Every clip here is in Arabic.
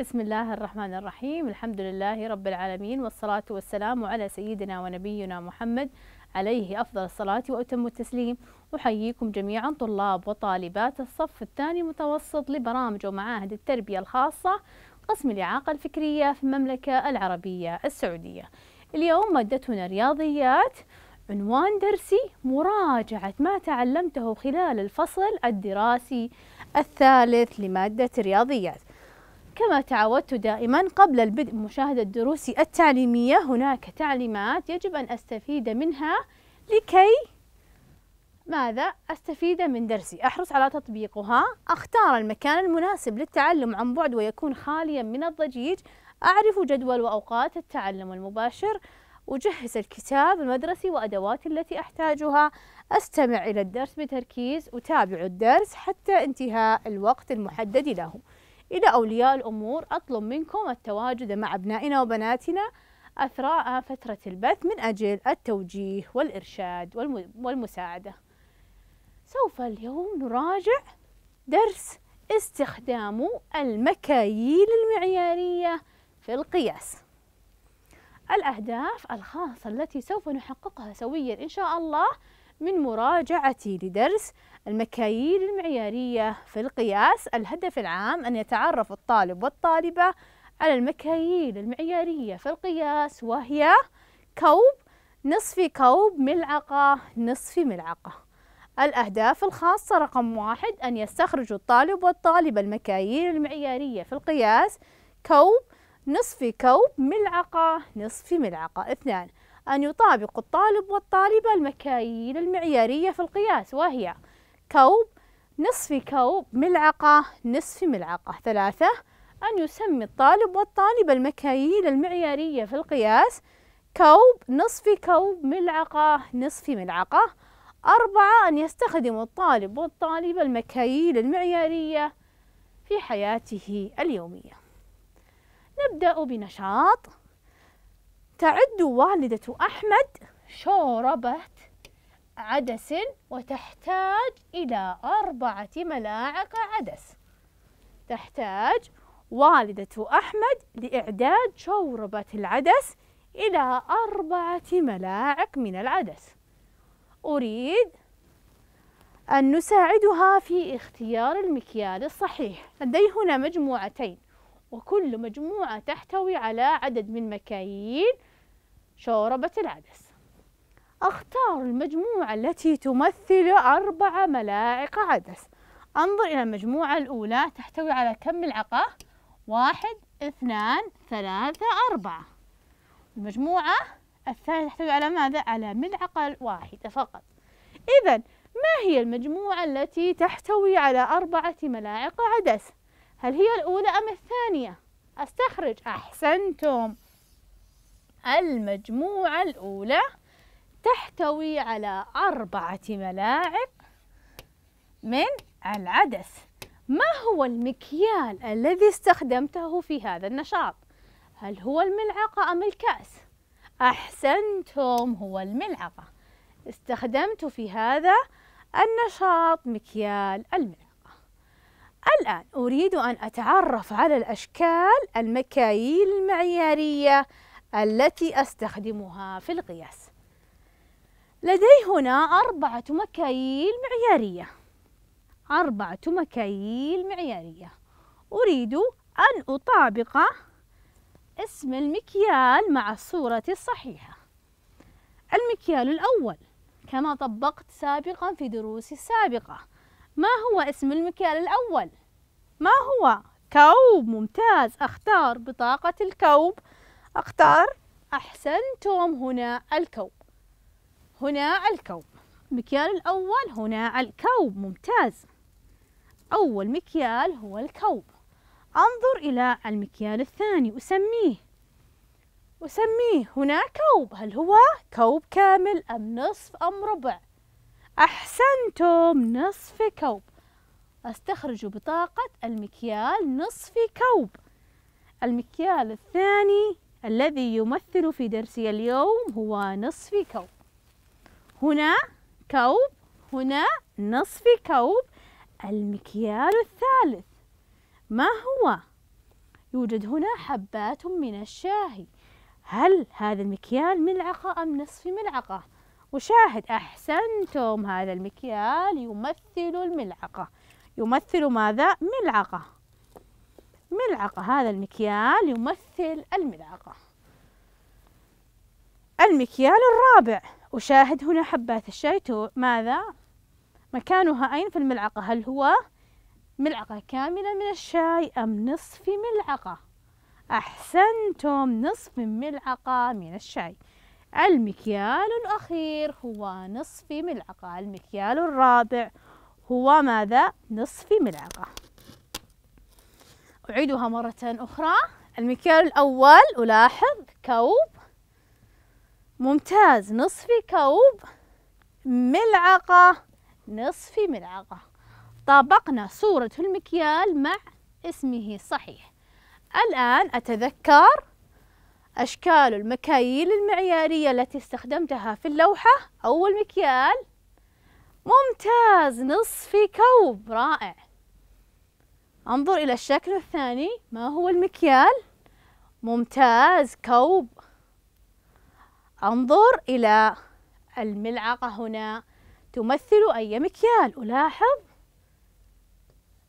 بسم الله الرحمن الرحيم الحمد لله رب العالمين والصلاة والسلام على سيدنا ونبينا محمد عليه أفضل الصلاة وأتم التسليم أحييكم جميعا طلاب وطالبات الصف الثاني متوسط لبرامج ومعاهد التربية الخاصة قسم الإعاقة الفكرية في المملكة العربية السعودية اليوم مادتنا رياضيات عنوان درسي مراجعة ما تعلمته خلال الفصل الدراسي الثالث لمادة الرياضيات كما تعودت دائما قبل البدء مشاهدة دروسي التعليمية هناك تعليمات يجب أن أستفيد منها لكي ماذا أستفيد من درسي أحرص على تطبيقها أختار المكان المناسب للتعلم عن بعد ويكون خاليا من الضجيج أعرف جدول وأوقات التعلم المباشر أجهز الكتاب المدرسي وأدواتي التي أحتاجها أستمع إلى الدرس بتركيز أتابع الدرس حتى انتهاء الوقت المحدد له إلى أولياء الأمور أطلب منكم التواجد مع أبنائنا وبناتنا أثراء فترة البث من أجل التوجيه والإرشاد والمساعدة سوف اليوم نراجع درس استخدام المكاييل المعيارية في القياس الأهداف الخاصة التي سوف نحققها سويا إن شاء الله من مراجعتي لدرس المكاييل المعيارية في القياس الهدف العام أن يتعرف الطالب والطالبة على المكاييل المعيارية في القياس وهي كوب نصف كوب ملعقة نصف ملعقة الأهداف الخاصة رقم واحد أن يستخرج الطالب والطالبة المكاييل المعيارية في القياس كوب نصف كوب ملعقة نصف ملعقة اثنان أن يطابق الطالب والطالبة المكاييل المعيارية في القياس وهي كوب نصف كوب ملعقة نصف ملعقة ثلاثة أن يسمي الطالب والطالبة المكاييل المعيارية في القياس كوب نصف كوب ملعقة نصف ملعقة أربعة أن يستخدم الطالب والطالبة المكاييل المعيارية في حياته اليومية نبدأ بنشاط تعد والدة أحمد شوربة عدس وتحتاج إلى أربعة ملاعق عدس تحتاج والدة أحمد لإعداد شوربة العدس إلى أربعة ملاعق من العدس أريد أن نساعدها في اختيار المكيال الصحيح لدي هنا مجموعتين وكل مجموعة تحتوي على عدد من مكاييل شوربة العدس أختار المجموعة التي تمثل أربع ملاعق عدس أنظر إلى المجموعة الأولى تحتوي على كم ملعقة؟ واحد اثنان ثلاثة أربعة المجموعة الثانية تحتوي على ماذا؟ على ملعقة واحدة فقط إذا ما هي المجموعة التي تحتوي على أربعة ملاعق عدس؟ هل هي الأولى أم الثانية؟ أستخرج أحسنتم المجموعة الأولى تحتوي على أربعة ملاعق من العدس ما هو المكيال الذي استخدمته في هذا النشاط؟ هل هو الملعقة أم الكأس؟ أحسنتم هو الملعقة استخدمت في هذا النشاط مكيال الملعقة الآن أريد أن أتعرف على الأشكال المكاييل المعيارية التي أستخدمها في القياس لدي هنا أربعة مكاييل معيارية أربعة مكاييل معيارية أريد أن أطابق اسم المكيال مع الصورة الصحيحة المكيال الأول كما طبقت سابقا في دروسي السابقة ما هو اسم المكيال الأول؟ ما هو؟ كوب ممتاز أختار بطاقة الكوب أختار أحسنتم هنا الكوب هنا الكوب المكيال الأول هنا الكوب ممتاز أول مكيال هو الكوب أنظر إلى المكيال الثاني أسميه أسميه هنا كوب هل هو كوب كامل أم نصف أم ربع أحسنتم نصف كوب أستخرج بطاقة المكيال نصف كوب المكيال الثاني الذي يمثل في درسي اليوم هو نصف كوب هنا كوب هنا نصف كوب المكيال الثالث ما هو؟ يوجد هنا حبات من الشاهي هل هذا المكيال ملعقة أم نصف ملعقة؟ وشاهد أحسنتم هذا المكيال يمثل الملعقة يمثل ماذا؟ ملعقة ملعقة هذا المكيال يمثل الملعقة المكيال الرابع أشاهد هنا حبات الشاي ماذا؟ مكانها أين في الملعقة؟ هل هو ملعقة كاملة من الشاي أم نصف ملعقة؟ أحسنتم نصف ملعقة من الشاي المكيال الأخير هو نصف ملعقة المكيال الرابع هو ماذا؟ نصف ملعقة أعيدها مرة أخرى المكيال الأول ألاحظ كوب ممتاز نصف كوب ملعقة نصف ملعقة طابقنا صورة المكيال مع اسمه صحيح الآن أتذكر أشكال المكاييل المعيارية التي استخدمتها في اللوحة أول مكيال ممتاز نصف كوب رائع انظر إلى الشكل الثاني ما هو المكيال ممتاز كوب انظر إلى الملعقة هنا تمثل أي مكيال ألاحظ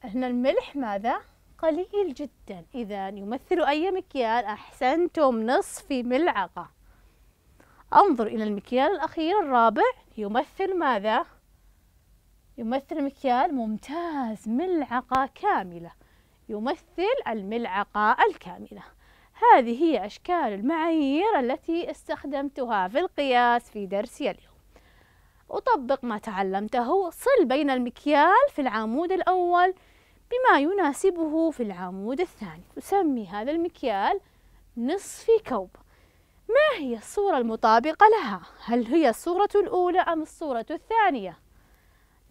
هنا الملح ماذا؟ قليل جدا إذا يمثل أي مكيال أحسنتم نصف ملعقة انظر إلى المكيال الأخير الرابع يمثل ماذا؟ يمثل مكيال ممتاز ملعقة كاملة يمثل الملعقة الكاملة هذه هي أشكال المعايير التي استخدمتها في القياس في درسي اليوم أطبق ما تعلمته صل بين المكيال في العمود الأول بما يناسبه في العمود الثاني أسمي هذا المكيال نصف كوب ما هي الصورة المطابقة لها؟ هل هي الصورة الأولى أم الصورة الثانية؟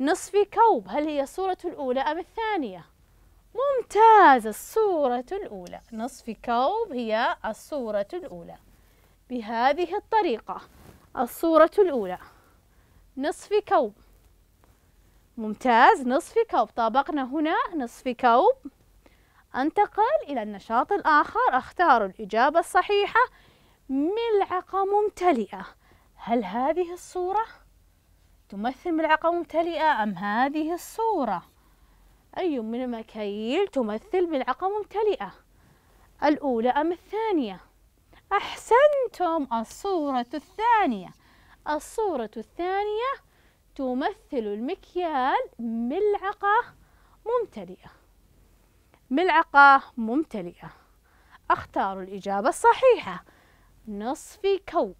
نصفي كوب هل هي الصورة الأولى أم الثانية؟ ممتاز الصورة الأولى نصفي كوب هي الصورة الأولى بهذه الطريقة الصورة الأولى نصف كوب ممتاز نصف كوب طابقنا هنا نصف كوب أنتقل إلى النشاط الآخر أختار الإجابة الصحيحة ملعقة ممتلئة هل هذه الصورة؟ تمثل ملعقة ممتلئة أم هذه الصورة أي من المكاييل تمثل ملعقة ممتلئة الأولى أم الثانية أحسنتم الصورة الثانية الصورة الثانية تمثل المكيال ملعقة ممتلئة ملعقة ممتلئة أختار الإجابة الصحيحة نصف كوب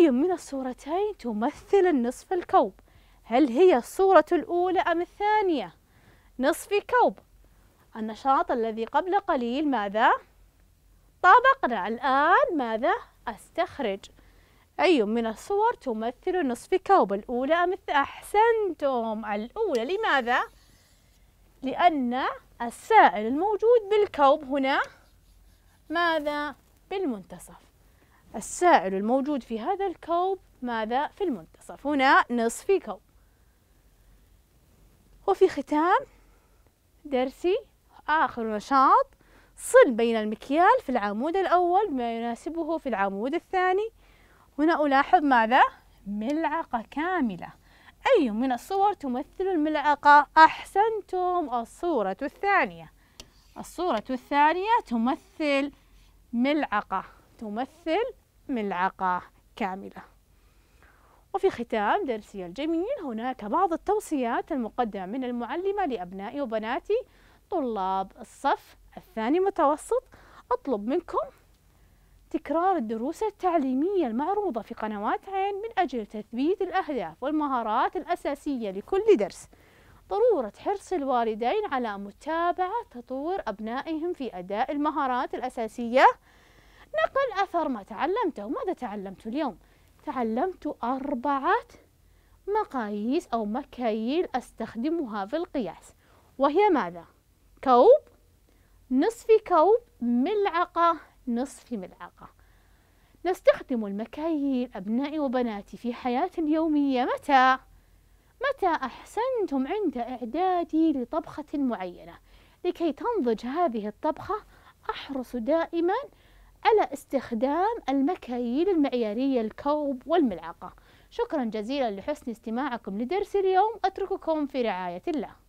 أي من الصورتين تمثل النصف الكوب هل هي الصورة الأولى أم الثانية نصف كوب النشاط الذي قبل قليل ماذا طابقنا الآن ماذا أستخرج أي من الصور تمثل نصف كوب الأولى أم أحسنتم الأولى لماذا لأن السائل الموجود بالكوب هنا ماذا بالمنتصف السائل الموجود في هذا الكوب ماذا في المنتصف هنا نصف كوب وفي ختام درسي آخر نشاط صل بين المكيال في العمود الأول بما يناسبه في العمود الثاني هنا ألاحظ ماذا؟ ملعقة كاملة أي من الصور تمثل الملعقة؟ أحسنتم الصورة الثانية الصورة الثانية تمثل ملعقة تمثل ملعقة كاملة وفي ختام درسي الجميل هناك بعض التوصيات المقدمة من المعلمة لأبنائي وبناتي طلاب الصف الثاني متوسط أطلب منكم تكرار الدروس التعليمية المعروضة في قنوات عين من أجل تثبيت الأهداف والمهارات الأساسية لكل درس ضرورة حرص الوالدين على متابعة تطور أبنائهم في أداء المهارات الأساسية نقل أثر ما تعلمته ماذا تعلمت اليوم؟ تعلمت أربعة مقاييس أو مكاييل أستخدمها في القياس وهي ماذا؟ كوب نصف كوب ملعقة نصف ملعقة نستخدم المكاييل أبنائي وبناتي في حياتي اليومية متى؟ متى أحسنتم عند إعدادي لطبخة معينة لكي تنضج هذه الطبخة أحرص دائما على استخدام المكاييل المعيارية الكوب والملعقة شكرا جزيلا لحسن استماعكم لدرس اليوم أترككم في رعاية الله